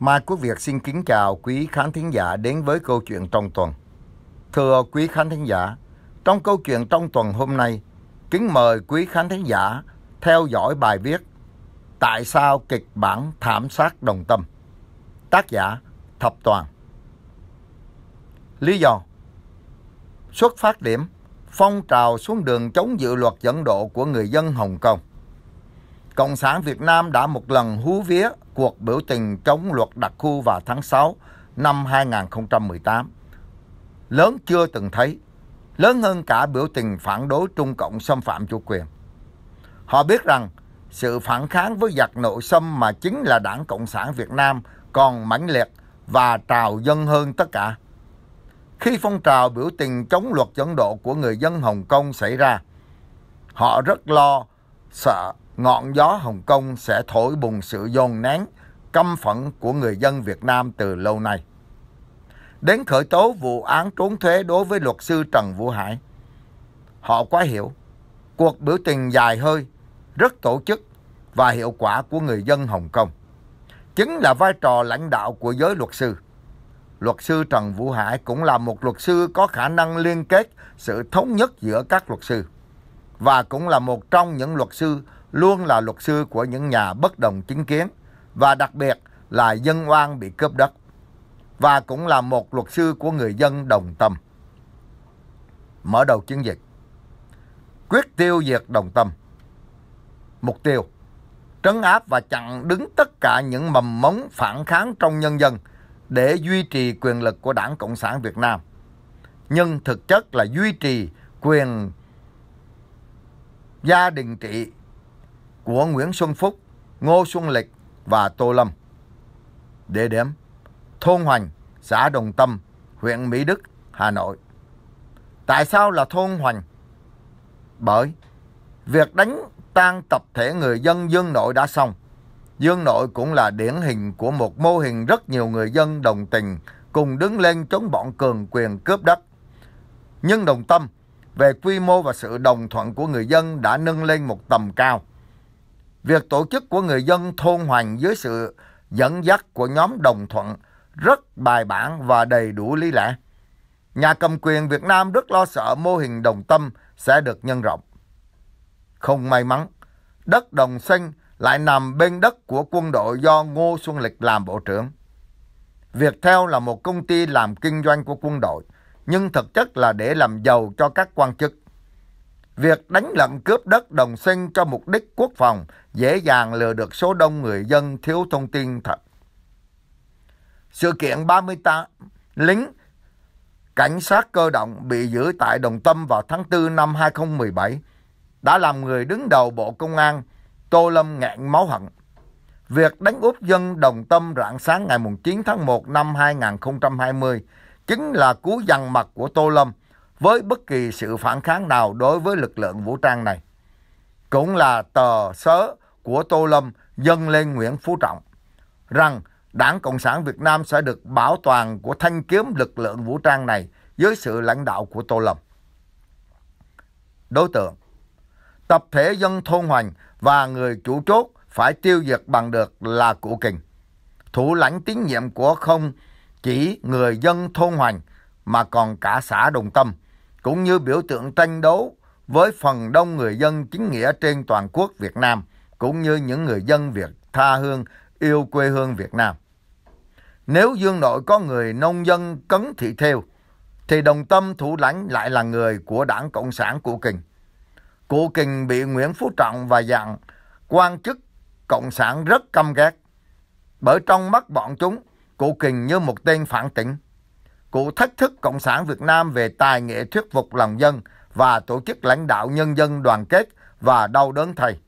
Mai Quốc Việt xin kính chào quý khán thính giả đến với câu chuyện trong tuần. Thưa quý khán thính giả, trong câu chuyện trong tuần hôm nay, kính mời quý khán thính giả theo dõi bài viết Tại sao kịch bản thảm sát đồng tâm? Tác giả Thập Toàn Lý do Xuất phát điểm Phong trào xuống đường chống dự luật dẫn độ của người dân Hồng Kông Cộng sản Việt Nam đã một lần hú vía cuộc biểu tình chống luật đặc khu vào tháng 6 năm 2018. Lớn chưa từng thấy, lớn hơn cả biểu tình phản đối Trung Cộng xâm phạm chủ quyền. Họ biết rằng sự phản kháng với giặc nội xâm mà chính là đảng Cộng sản Việt Nam còn mãnh liệt và trào dân hơn tất cả. Khi phong trào biểu tình chống luật dẫn độ của người dân Hồng Kông xảy ra, họ rất lo, sợ ngọn gió Hồng Kông sẽ thổi bùng sự dồn nén, căm phẫn của người dân Việt Nam từ lâu nay. Đến khởi tố vụ án trốn thuế đối với luật sư Trần Vũ Hải, họ quá hiểu cuộc biểu tình dài hơi, rất tổ chức và hiệu quả của người dân Hồng Kông. Chính là vai trò lãnh đạo của giới luật sư. Luật sư Trần Vũ Hải cũng là một luật sư có khả năng liên kết sự thống nhất giữa các luật sư và cũng là một trong những luật sư luôn là luật sư của những nhà bất đồng chính kiến và đặc biệt là dân oan bị cướp đất và cũng là một luật sư của người dân đồng tâm. Mở đầu chiến dịch. Quyết tiêu diệt đồng tâm. Mục tiêu trấn áp và chặn đứng tất cả những mầm mống phản kháng trong nhân dân để duy trì quyền lực của Đảng Cộng sản Việt Nam. Nhưng thực chất là duy trì quyền gia đình trị của Nguyễn Xuân Phúc, Ngô Xuân Lịch và Tô Lâm. Địa điểm Thôn Hoành, xã Đồng Tâm, huyện Mỹ Đức, Hà Nội. Tại sao là thôn Hoành? Bởi việc đánh tan tập thể người dân Dương Nội đã xong. Dương Nội cũng là điển hình của một mô hình rất nhiều người dân đồng tình cùng đứng lên chống bọn cường quyền cướp đất. Nhưng đồng tâm về quy mô và sự đồng thuận của người dân đã nâng lên một tầm cao. Việc tổ chức của người dân thôn Hoành dưới sự dẫn dắt của nhóm Đồng Thuận rất bài bản và đầy đủ lý lẽ. Nhà cầm quyền Việt Nam rất lo sợ mô hình đồng tâm sẽ được nhân rộng. Không may mắn, đất đồng xanh lại nằm bên đất của quân đội do Ngô Xuân Lịch làm bộ trưởng. việc theo là một công ty làm kinh doanh của quân đội, nhưng thực chất là để làm giàu cho các quan chức. Việc đánh lận cướp đất đồng sinh cho mục đích quốc phòng dễ dàng lừa được số đông người dân thiếu thông tin thật. Sự kiện 38, lính cảnh sát cơ động bị giữ tại Đồng Tâm vào tháng 4 năm 2017 đã làm người đứng đầu Bộ Công an Tô Lâm ngạn máu hận. Việc đánh úp dân Đồng Tâm rạng sáng ngày 9 tháng 1 năm 2020 chính là cú dằn mặt của Tô Lâm – với bất kỳ sự phản kháng nào đối với lực lượng vũ trang này. Cũng là tờ sớ của Tô Lâm dâng lên Nguyễn Phú Trọng rằng Đảng Cộng sản Việt Nam sẽ được bảo toàn của thanh kiếm lực lượng vũ trang này dưới sự lãnh đạo của Tô Lâm. Đối tượng Tập thể dân thôn Hoành và người chủ chốt phải tiêu diệt bằng được là Cụ Kình. Thủ lãnh tín nhiệm của không chỉ người dân thôn Hoành mà còn cả xã Đồng Tâm cũng như biểu tượng tranh đấu với phần đông người dân chính nghĩa trên toàn quốc Việt Nam, cũng như những người dân Việt tha hương, yêu quê hương Việt Nam. Nếu dương nội có người nông dân cấn thị theo, thì đồng tâm thủ lãnh lại là người của đảng Cộng sản Cụ Kình. Cụ Kình bị Nguyễn Phú Trọng và dạng quan chức Cộng sản rất căm ghét. Bởi trong mắt bọn chúng, Cụ Kình như một tên phản tỉnh cụ thách thức Cộng sản Việt Nam về tài nghệ thuyết phục lòng dân và tổ chức lãnh đạo nhân dân đoàn kết và đau đớn thầy.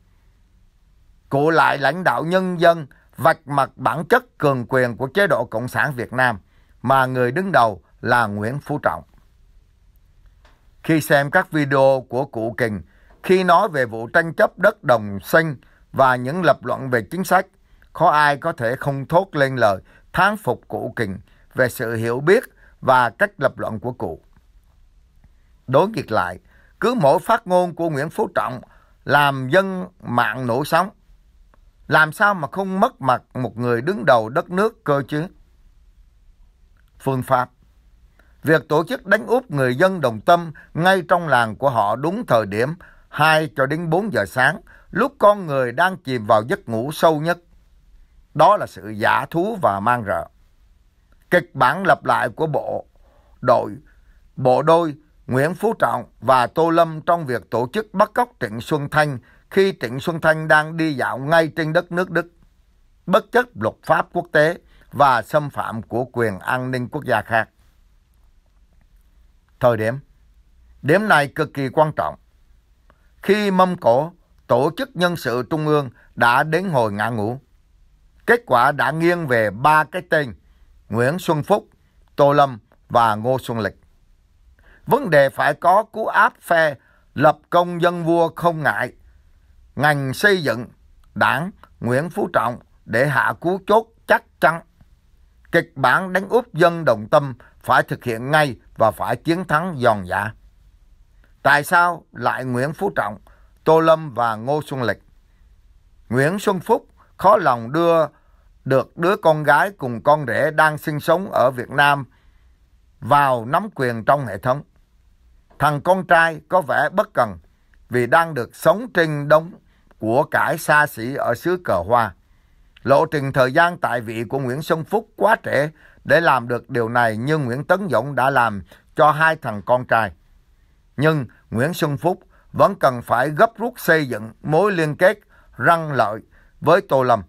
Cụ lại lãnh đạo nhân dân vạch mặt bản chất cường quyền của chế độ Cộng sản Việt Nam mà người đứng đầu là Nguyễn Phú Trọng. Khi xem các video của cụ Kình, khi nói về vụ tranh chấp đất đồng sinh và những lập luận về chính sách, có ai có thể không thốt lên lời thán phục cụ Kình về sự hiểu biết và cách lập luận của cụ. Đối nghịch lại, cứ mỗi phát ngôn của Nguyễn Phú Trọng làm dân mạng nổ sóng. Làm sao mà không mất mặt một người đứng đầu đất nước cơ chứ? Phương pháp Việc tổ chức đánh úp người dân đồng tâm ngay trong làng của họ đúng thời điểm 2 cho đến 4 giờ sáng, lúc con người đang chìm vào giấc ngủ sâu nhất. Đó là sự giả thú và mang rợ kịch bản lặp lại của bộ đội, bộ đôi Nguyễn Phú Trọng và Tô Lâm trong việc tổ chức bắt cóc Trịnh Xuân Thanh khi Trịnh Xuân Thanh đang đi dạo ngay trên đất nước Đức, bất chấp luật pháp quốc tế và xâm phạm của quyền an ninh quốc gia khác. Thời điểm Điểm này cực kỳ quan trọng. Khi mâm cổ, tổ chức nhân sự trung ương đã đến hồi ngã ngủ. Kết quả đã nghiêng về ba cái tên Nguyễn Xuân Phúc, Tô Lâm và Ngô Xuân Lịch. Vấn đề phải có cú áp phe lập công dân vua không ngại. Ngành xây dựng, đảng Nguyễn Phú Trọng để hạ cú chốt chắc chắn. Kịch bản đánh úp dân đồng tâm phải thực hiện ngay và phải chiến thắng giòn giả. Tại sao lại Nguyễn Phú Trọng, Tô Lâm và Ngô Xuân Lịch? Nguyễn Xuân Phúc khó lòng đưa được đứa con gái cùng con rể đang sinh sống ở Việt Nam vào nắm quyền trong hệ thống. Thằng con trai có vẻ bất cần vì đang được sống trên đống của cải xa xỉ ở xứ cờ hoa. Lộ trình thời gian tại vị của Nguyễn Xuân Phúc quá trễ để làm được điều này như Nguyễn Tấn Dũng đã làm cho hai thằng con trai. Nhưng Nguyễn Xuân Phúc vẫn cần phải gấp rút xây dựng mối liên kết răng lợi với Tô Lâm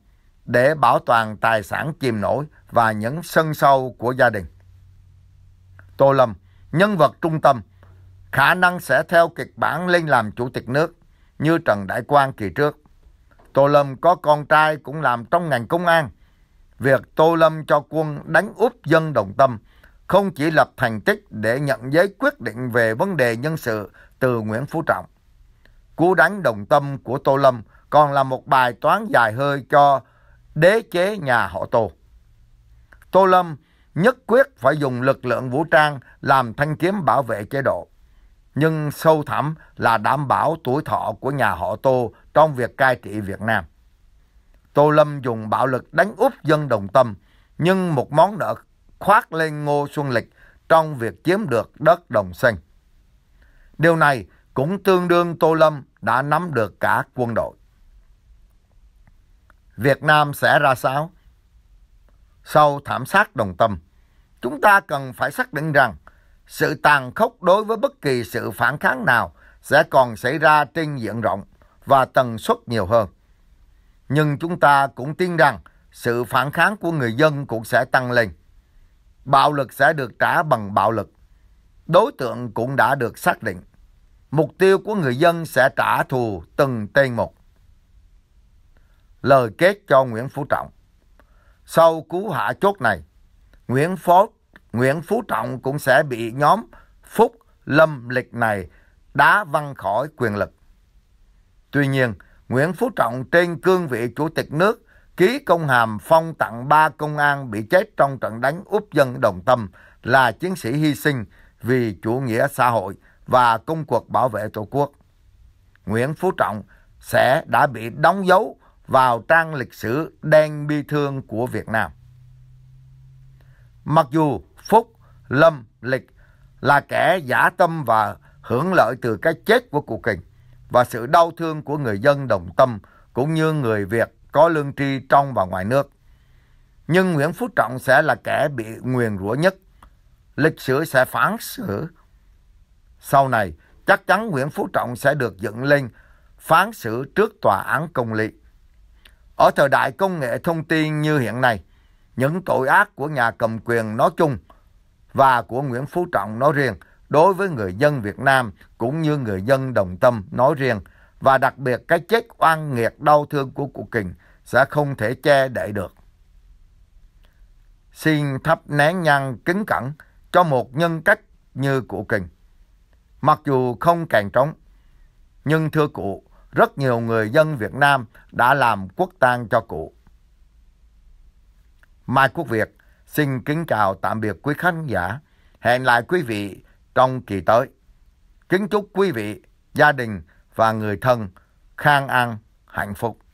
để bảo toàn tài sản chìm nổi và những sân sâu của gia đình. Tô Lâm, nhân vật trung tâm, khả năng sẽ theo kịch bản lên làm chủ tịch nước như Trần Đại Quang kỳ trước. Tô Lâm có con trai cũng làm trong ngành công an. Việc Tô Lâm cho quân đánh úp dân đồng tâm không chỉ lập thành tích để nhận giấy quyết định về vấn đề nhân sự từ Nguyễn Phú Trọng. Cú đánh đồng tâm của Tô Lâm còn là một bài toán dài hơi cho đế chế nhà họ Tô. Tô Lâm nhất quyết phải dùng lực lượng vũ trang làm thanh kiếm bảo vệ chế độ, nhưng sâu thẳm là đảm bảo tuổi thọ của nhà họ Tô trong việc cai trị Việt Nam. Tô Lâm dùng bạo lực đánh úp dân đồng tâm, nhưng một món nợ khoác lên Ngô Xuân Lịch trong việc chiếm được đất đồng xanh. Điều này cũng tương đương Tô Lâm đã nắm được cả quân đội. Việt Nam sẽ ra sao? Sau thảm sát đồng tâm, chúng ta cần phải xác định rằng sự tàn khốc đối với bất kỳ sự phản kháng nào sẽ còn xảy ra trên diện rộng và tần suất nhiều hơn. Nhưng chúng ta cũng tin rằng sự phản kháng của người dân cũng sẽ tăng lên. Bạo lực sẽ được trả bằng bạo lực. Đối tượng cũng đã được xác định. Mục tiêu của người dân sẽ trả thù từng tên một lời kết cho Nguyễn Phú Trọng. Sau cú hạ chốt này, Nguyễn phó Nguyễn Phú Trọng cũng sẽ bị nhóm Phúc Lâm Lịch này đá văng khỏi quyền lực. Tuy nhiên, Nguyễn Phú Trọng trên cương vị Chủ tịch nước ký công hàm phong tặng ba công an bị chết trong trận đánh úp dân Đồng Tâm là chiến sĩ hy sinh vì chủ nghĩa xã hội và công cuộc bảo vệ Tổ quốc. Nguyễn Phú Trọng sẽ đã bị đóng dấu vào trang lịch sử đen bi thương của Việt Nam. Mặc dù Phúc, Lâm, Lịch là kẻ giả tâm và hưởng lợi từ cái chết của cụ Kình và sự đau thương của người dân đồng tâm cũng như người Việt có lương tri trong và ngoài nước. Nhưng Nguyễn Phú Trọng sẽ là kẻ bị nguyền rủa nhất. Lịch sử sẽ phán xử. Sau này, chắc chắn Nguyễn Phú Trọng sẽ được dựng lên phán xử trước tòa án công lý. Ở thời đại công nghệ thông tin như hiện nay, những tội ác của nhà cầm quyền nói chung và của Nguyễn Phú Trọng nói riêng đối với người dân Việt Nam cũng như người dân đồng tâm nói riêng và đặc biệt cái chết oan nghiệt đau thương của cụ Kình sẽ không thể che đậy được. Xin thắp nén nhang kính cẩn cho một nhân cách như cụ Kình. Mặc dù không càng trống, nhưng thưa cụ, rất nhiều người dân Việt Nam đã làm quốc tang cho cụ. Mai Quốc Việt xin kính chào tạm biệt quý khán giả. Hẹn lại quý vị trong kỳ tới. Kính chúc quý vị, gia đình và người thân khang an, hạnh phúc.